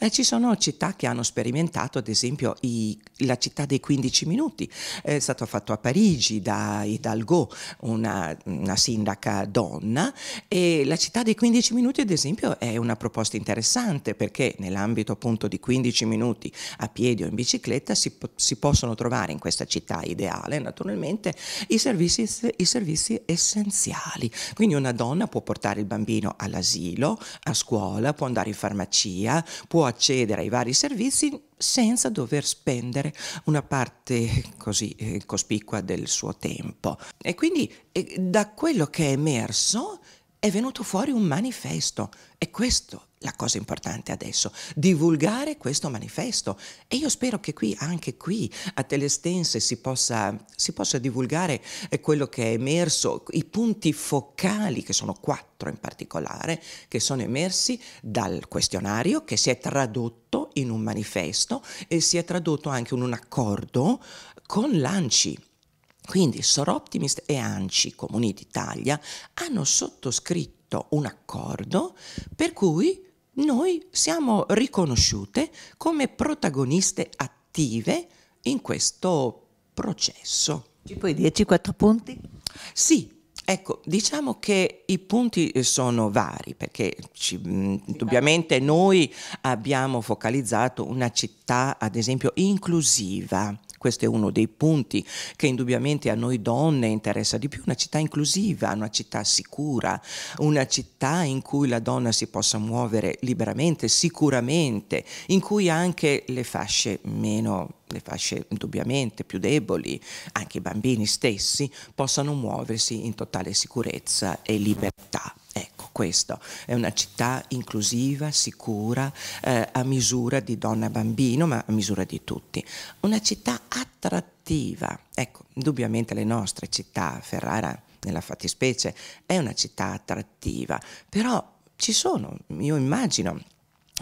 Eh, ci sono città che hanno sperimentato, ad esempio, i, la città dei 15 minuti, è stato fatto a Parigi da Hidalgo, una, una sindaca donna, e la città dei 15 minuti, ad esempio, è una proposta interessante perché nell'ambito appunto di 15 minuti a piedi o in bicicletta si, si possono trovare in questa città ideale, naturalmente, i servizi, i servizi essenziali. Quindi una donna può portare il bambino all'asilo, a scuola, può andare in farmacia, può accedere ai vari servizi senza dover spendere una parte così eh, cospicua del suo tempo. E quindi eh, da quello che è emerso è venuto fuori un manifesto e questo la cosa importante adesso, divulgare questo manifesto. E io spero che qui, anche qui, a Telestense si possa, si possa divulgare eh, quello che è emerso, i punti focali, che sono quattro in particolare, che sono emersi dal questionario, che si è tradotto in un manifesto e si è tradotto anche in un accordo con l'ANCI quindi Soroptimist e ANCI, Comuni d'Italia, hanno sottoscritto un accordo per cui noi siamo riconosciute come protagoniste attive in questo processo. Ci puoi dirci quattro punti? Sì, Ecco, diciamo che i punti sono vari perché ci, mm, indubbiamente noi abbiamo focalizzato una città, ad esempio, inclusiva questo è uno dei punti che indubbiamente a noi donne interessa di più, una città inclusiva, una città sicura, una città in cui la donna si possa muovere liberamente, sicuramente, in cui anche le fasce meno le fasce indubbiamente più deboli, anche i bambini stessi, possano muoversi in totale sicurezza e libertà questo. È una città inclusiva, sicura, eh, a misura di donna e bambino, ma a misura di tutti. Una città attrattiva. Ecco, indubbiamente le nostre città, Ferrara nella fattispecie, è una città attrattiva, però ci sono, io immagino,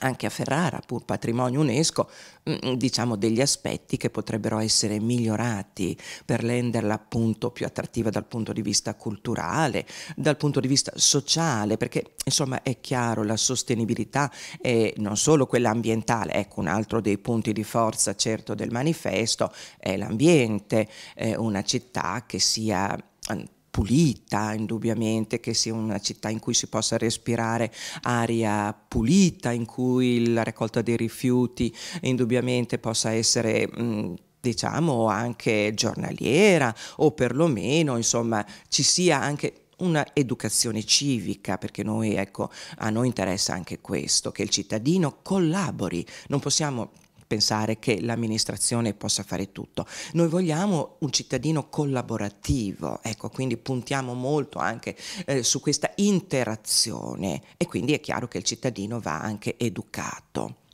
anche a Ferrara, pur patrimonio UNESCO, mm, mm, diciamo degli aspetti che potrebbero essere migliorati per renderla appunto più attrattiva dal punto di vista culturale, dal punto di vista sociale, perché insomma è chiaro la sostenibilità è non solo quella ambientale, ecco un altro dei punti di forza certo del manifesto è l'ambiente, una città che sia pulita, indubbiamente, che sia una città in cui si possa respirare aria pulita, in cui la raccolta dei rifiuti indubbiamente possa essere... Mh, mm, diciamo anche giornaliera o perlomeno insomma ci sia anche un'educazione civica, perché noi, ecco, a noi interessa anche questo, che il cittadino collabori, non possiamo pensare che l'amministrazione possa fare tutto. Noi vogliamo un cittadino collaborativo, ecco, quindi puntiamo molto anche eh, su questa interazione e quindi è chiaro che il cittadino va anche educato.